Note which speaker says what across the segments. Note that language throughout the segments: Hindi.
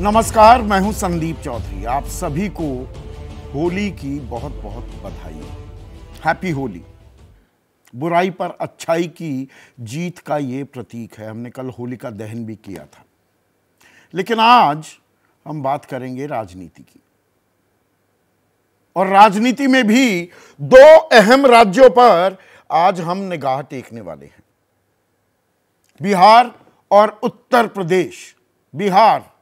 Speaker 1: नमस्कार मैं हूं संदीप चौधरी आप सभी को होली की बहुत बहुत बधाई हैप्पी होली बुराई पर अच्छाई की जीत का ये प्रतीक है हमने कल होली का दहन भी किया था लेकिन आज हम बात करेंगे राजनीति की और राजनीति में भी दो अहम राज्यों पर आज हम निगाह टेकने वाले हैं बिहार और उत्तर प्रदेश बिहार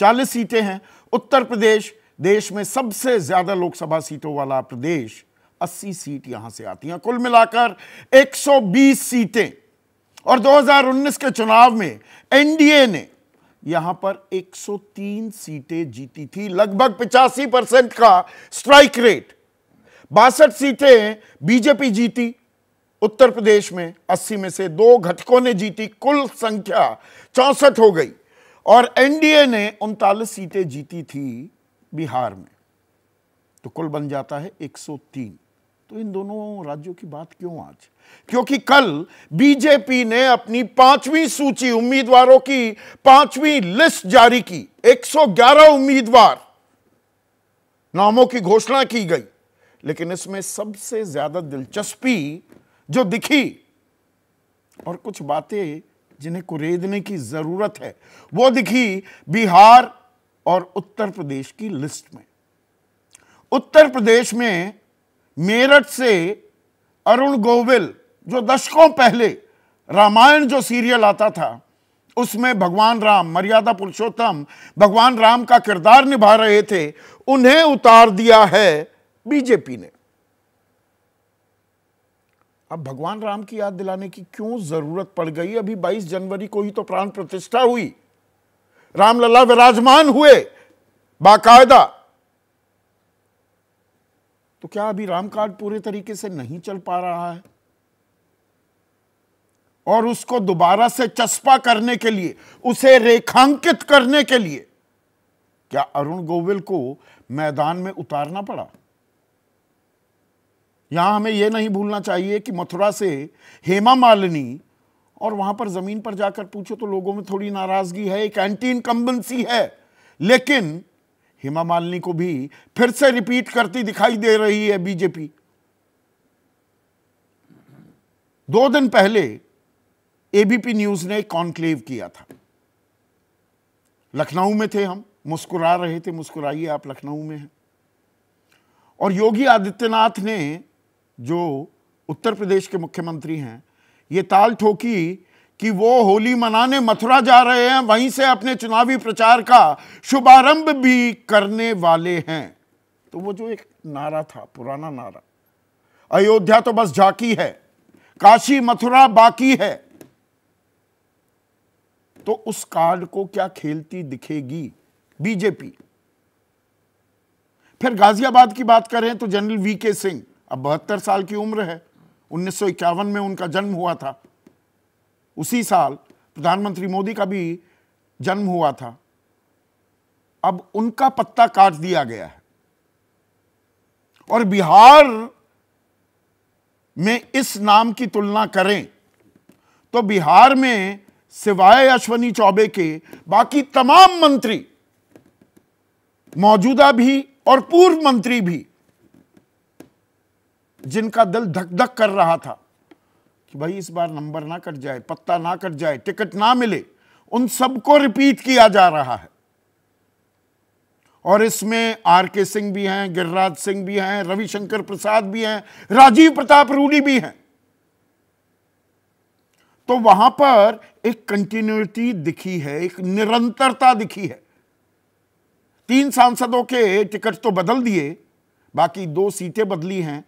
Speaker 1: 40 सीटें हैं उत्तर प्रदेश देश में सबसे ज़्यादा लोकसभा सीटों वाला प्रदेश 80 सीट यहां से आती हैं कुल मिलाकर 120 सीटें और 2019 के चुनाव में एनडीए ने यहां पर 103 सीटें जीती थी लगभग पिचासी परसेंट का स्ट्राइक रेट बासठ सीटें बीजेपी जीती उत्तर प्रदेश में 80 में से दो घटकों ने जीती कुल संख्या चौसठ हो गई और एनडीए ने उनतालीस सीटें जीती थी बिहार में तो कुल बन जाता है 103 तो इन दोनों राज्यों की बात क्यों आज क्योंकि कल बीजेपी ने अपनी पांचवी सूची उम्मीदवारों की पांचवी लिस्ट जारी की 111 उम्मीदवार नामों की घोषणा की गई लेकिन इसमें सबसे ज्यादा दिलचस्पी जो दिखी और कुछ बातें जिन्हें कुरेदने की ज़रूरत है वो दिखी बिहार और उत्तर प्रदेश की लिस्ट में उत्तर प्रदेश में मेरठ से अरुण गोविल जो दशकों पहले रामायण जो सीरियल आता था उसमें भगवान राम मर्यादा पुरुषोत्तम भगवान राम का किरदार निभा रहे थे उन्हें उतार दिया है बीजेपी ने अब भगवान राम की याद दिलाने की क्यों जरूरत पड़ गई अभी 22 जनवरी को ही तो प्राण प्रतिष्ठा हुई रामलला विराजमान हुए बाकायदा तो क्या अभी राम कार्ड पूरे तरीके से नहीं चल पा रहा है और उसको दोबारा से चस्पा करने के लिए उसे रेखांकित करने के लिए क्या अरुण गोविल को मैदान में उतारना पड़ा यहाँ हमें यह नहीं भूलना चाहिए कि मथुरा से हेमा मालिनी और वहां पर ज़मीन पर जाकर पूछो तो लोगों में थोड़ी नाराज़गी है एक एंटी इनकम्बेंसी है लेकिन हेमा मालिनी को भी फिर से रिपीट करती दिखाई दे रही है बीजेपी दो दिन पहले एबीपी न्यूज ने कॉन्क्लेव किया था लखनऊ में थे हम मुस्कुरा रहे थे मुस्कुराइए आप लखनऊ में हैं और योगी आदित्यनाथ ने जो उत्तर प्रदेश के मुख्यमंत्री हैं ये ताल ठोकी कि वो होली मनाने मथुरा जा रहे हैं वहीं से अपने चुनावी प्रचार का शुभारंभ भी करने वाले हैं तो वो जो एक नारा था पुराना नारा अयोध्या तो बस झाकी है काशी मथुरा बाकी है तो उस कार्ड को क्या खेलती दिखेगी बीजेपी फिर गाजियाबाद की बात करें तो जनरल वी के सिंह अब बहत्तर साल की उम्र है उन्नीस में उनका जन्म हुआ था उसी साल प्रधानमंत्री मोदी का भी जन्म हुआ था अब उनका पत्ता काट दिया गया है और बिहार में इस नाम की तुलना करें तो बिहार में सिवाय अश्वनी चौबे के बाकी तमाम मंत्री मौजूदा भी और पूर्व मंत्री भी जिनका दिल धक धक कर रहा था कि भाई इस बार नंबर ना कट जाए पत्ता ना कट जाए टिकट ना मिले उन सबको रिपीट किया जा रहा है और इसमें आर के सिंह भी हैं गिरिराज सिंह भी हैं रविशंकर प्रसाद भी हैं राजीव प्रताप रूडी भी हैं तो वहां पर एक कंटिन्यूटी दिखी है एक निरंतरता दिखी है तीन सांसदों के टिकट तो बदल दिए बाकी दो सीटें बदली हैं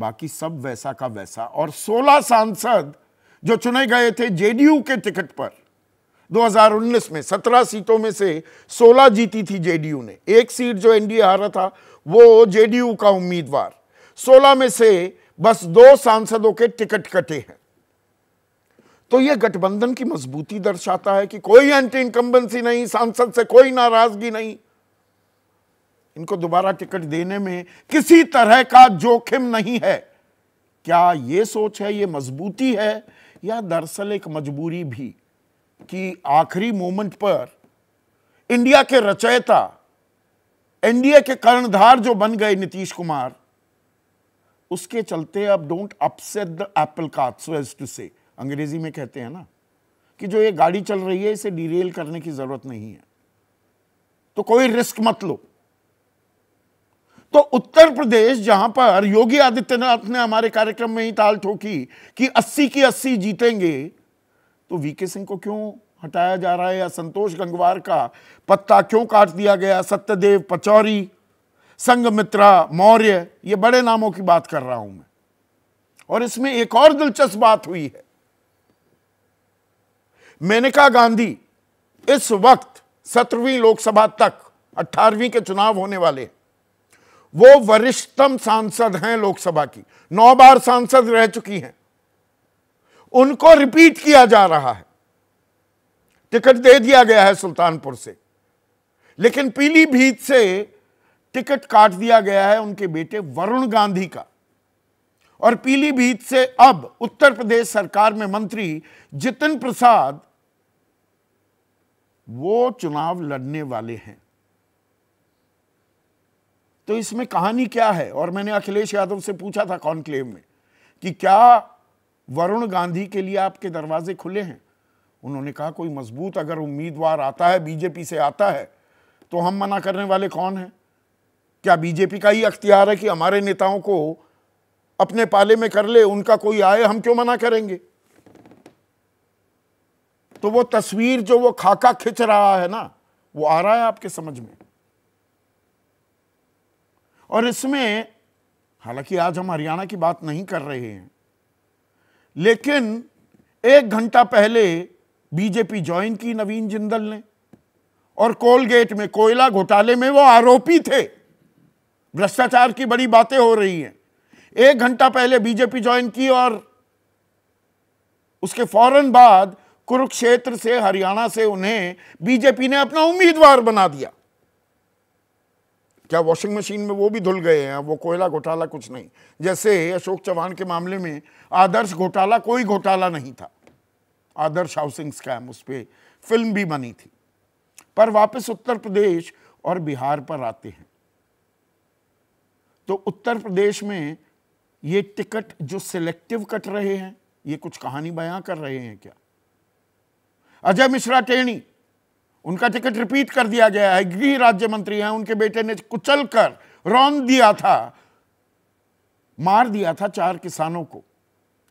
Speaker 1: बाकी सब वैसा का वैसा और 16 सांसद जो चुने गए थे जेडीयू के टिकट पर 2019 में 17 सीटों में से 16 जीती थी जेडीयू ने एक सीट जो एनडीए हारा था वो जेडीयू का उम्मीदवार 16 में से बस दो सांसदों के टिकट कटे हैं तो यह गठबंधन की मजबूती दर्शाता है कि कोई एंटी इनकम्बेंसी नहीं सांसद से कोई नाराजगी नहीं इनको दोबारा टिकट देने में किसी तरह का जोखिम नहीं है क्या ये सोच है ये मजबूती है या दरअसल एक मजबूरी भी कि आखिरी मोमेंट पर इंडिया के रचयिता एनडीए के कर्णधार जो बन गए नीतीश कुमार उसके चलते अब don't upset the apple to से अंग्रेजी में कहते हैं ना कि जो ये गाड़ी चल रही है इसे डिरेल करने की जरूरत नहीं है तो कोई रिस्क मत लो तो उत्तर प्रदेश जहां पर योगी आदित्यनाथ ने हमारे कार्यक्रम में ही ताल ठोकी कि 80 की 80 जीतेंगे तो वीके सिंह को क्यों हटाया जा रहा है या संतोष गंगवार का पत्ता क्यों काट दिया गया सत्यदेव पचौरी संगमित्रा मौर्य ये बड़े नामों की बात कर रहा हूं मैं और इसमें एक और दिलचस्प बात हुई है मेनका गांधी इस वक्त सत्रहवीं लोकसभा तक अट्ठारहवीं के चुनाव होने वाले हैं वो वरिष्ठतम सांसद हैं लोकसभा की नौ बार सांसद रह चुकी हैं उनको रिपीट किया जा रहा है टिकट दे दिया गया है सुल्तानपुर से लेकिन पीलीभीत से टिकट काट दिया गया है उनके बेटे वरुण गांधी का और पीलीभीत से अब उत्तर प्रदेश सरकार में मंत्री जितिन प्रसाद वो चुनाव लड़ने वाले हैं तो इसमें कहानी क्या है और मैंने अखिलेश यादव से पूछा था कॉन्क्लेव में कि क्या वरुण गांधी के लिए आपके दरवाजे खुले हैं उन्होंने कहा कोई मजबूत अगर उम्मीदवार आता है बीजेपी से आता है तो हम मना करने वाले कौन हैं क्या बीजेपी का ही अख्तियार है कि हमारे नेताओं को अपने पाले में कर ले उनका कोई आए हम क्यों मना करेंगे तो वो तस्वीर जो वो खाका खिंच रहा है ना वो आ रहा है आपके समझ में और इसमें हालांकि आज हम हरियाणा की बात नहीं कर रहे हैं लेकिन एक घंटा पहले बीजेपी ज्वाइन की नवीन जिंदल ने और कोलगेट में कोयला घोटाले में वो आरोपी थे भ्रष्टाचार की बड़ी बातें हो रही हैं एक घंटा पहले बीजेपी ज्वाइन की और उसके फौरन बाद कुरुक्षेत्र से हरियाणा से उन्हें बीजेपी ने अपना उम्मीदवार बना दिया क्या वॉशिंग मशीन में वो भी धुल गए हैं वो कोयला घोटाला कुछ नहीं जैसे अशोक चौहान के मामले में आदर्श घोटाला कोई घोटाला नहीं था आदर्श हाउसिंग स्कैम उस पर फिल्म भी बनी थी पर वापस उत्तर प्रदेश और बिहार पर आते हैं तो उत्तर प्रदेश में ये टिकट जो सिलेक्टिव कट रहे हैं ये कुछ कहानी बयां कर रहे हैं क्या अजय मिश्रा टेणी उनका टिकट रिपीट कर दिया गया है गृह राज्य मंत्री हैं उनके बेटे ने कुचल कर रौन दिया था मार दिया था चार किसानों को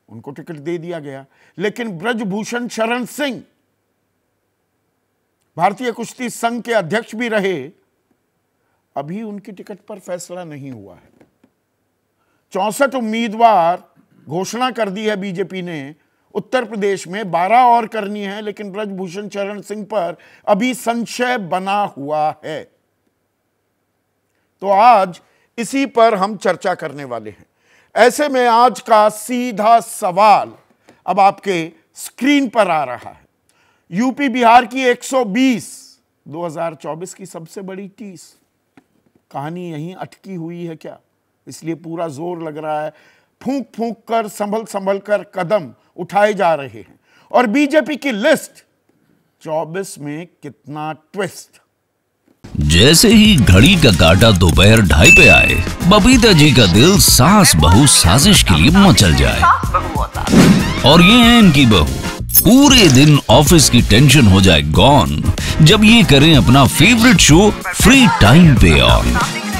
Speaker 1: उनको टिकट दे दिया गया लेकिन ब्रजभूषण शरण सिंह भारतीय कुश्ती संघ के अध्यक्ष भी रहे अभी उनकी टिकट पर फैसला नहीं हुआ है चौसठ उम्मीदवार घोषणा कर दी है बीजेपी ने उत्तर प्रदेश में बारह और करनी है लेकिन ब्रजभूषण चरण सिंह पर अभी संशय बना हुआ है तो आज इसी पर हम चर्चा करने वाले हैं ऐसे में आज का सीधा सवाल अब आपके स्क्रीन पर आ रहा है यूपी बिहार की 120 2024 की सबसे बड़ी टीस कहानी यहीं अटकी हुई है क्या इसलिए पूरा जोर लग रहा है फूंक फूंक कर संभल संभल कर कदम उठाए जा रहे हैं और बीजेपी की लिस्ट 24 में कितना ट्विस्ट जैसे ही घड़ी का काटा दोपहर ढाई पे आए बबीता जी का दिल सास बहु साजिश के लिए मचल जाए और ये है इनकी बहु पूरे दिन ऑफिस की टेंशन हो जाए गॉन जब ये करें अपना फेवरेट शो फ्री टाइम पे ऑन